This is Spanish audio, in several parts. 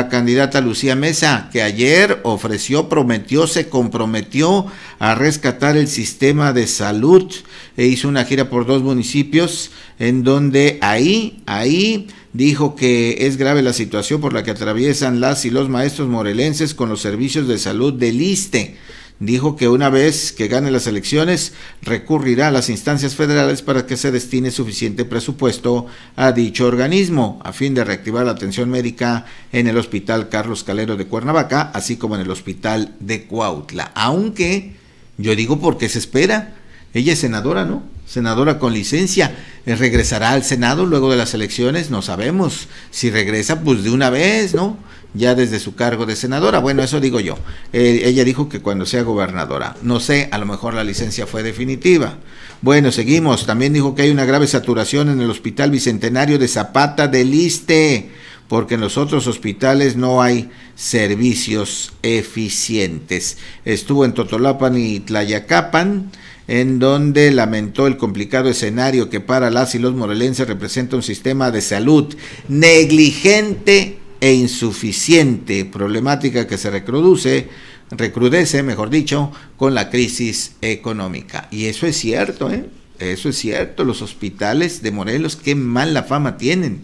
La candidata Lucía Mesa, que ayer ofreció, prometió, se comprometió a rescatar el sistema de salud e hizo una gira por dos municipios en donde ahí, ahí dijo que es grave la situación por la que atraviesan las y los maestros morelenses con los servicios de salud del ISTE dijo que una vez que gane las elecciones recurrirá a las instancias federales para que se destine suficiente presupuesto a dicho organismo a fin de reactivar la atención médica en el Hospital Carlos Calero de Cuernavaca, así como en el Hospital de Cuautla. Aunque yo digo porque se espera, ella es senadora, ¿no? senadora con licencia, eh, regresará al Senado luego de las elecciones, no sabemos. Si regresa, pues de una vez, ¿no? Ya desde su cargo de senadora. Bueno, eso digo yo. Eh, ella dijo que cuando sea gobernadora. No sé, a lo mejor la licencia fue definitiva. Bueno, seguimos. También dijo que hay una grave saturación en el Hospital Bicentenario de Zapata de Liste porque en los otros hospitales no hay servicios eficientes. Estuvo en Totolapan y Tlayacapan, en donde lamentó el complicado escenario que para las y los morelenses representa un sistema de salud negligente e insuficiente, problemática que se reproduce recrudece, mejor dicho, con la crisis económica. Y eso es cierto, ¿eh? Eso es cierto, los hospitales de Morelos, qué mala fama tienen.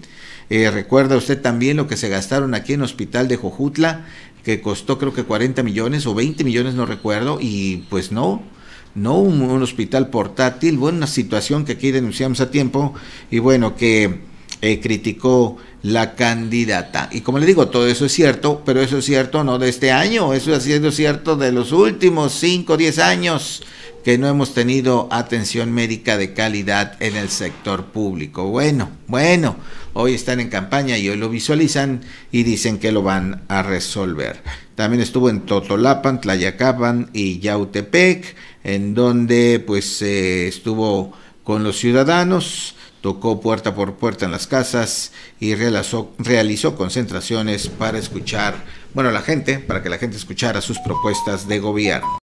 Eh, recuerda usted también lo que se gastaron aquí en el Hospital de Jojutla, que costó creo que 40 millones o 20 millones, no recuerdo, y pues no, no un, un hospital portátil, buena situación que aquí denunciamos a tiempo y bueno, que eh, criticó la candidata. Y como le digo, todo eso es cierto, pero eso es cierto no de este año, eso ha sido cierto de los últimos 5 o 10 años que no hemos tenido atención médica de calidad en el sector público. Bueno, bueno, hoy están en campaña y hoy lo visualizan y dicen que lo van a resolver. También estuvo en Totolapan, Tlayacapan y Yautepec, en donde pues eh, estuvo con los ciudadanos tocó puerta por puerta en las casas y realizó, concentraciones para escuchar, bueno, la gente, para que la gente escuchara sus propuestas de gobierno.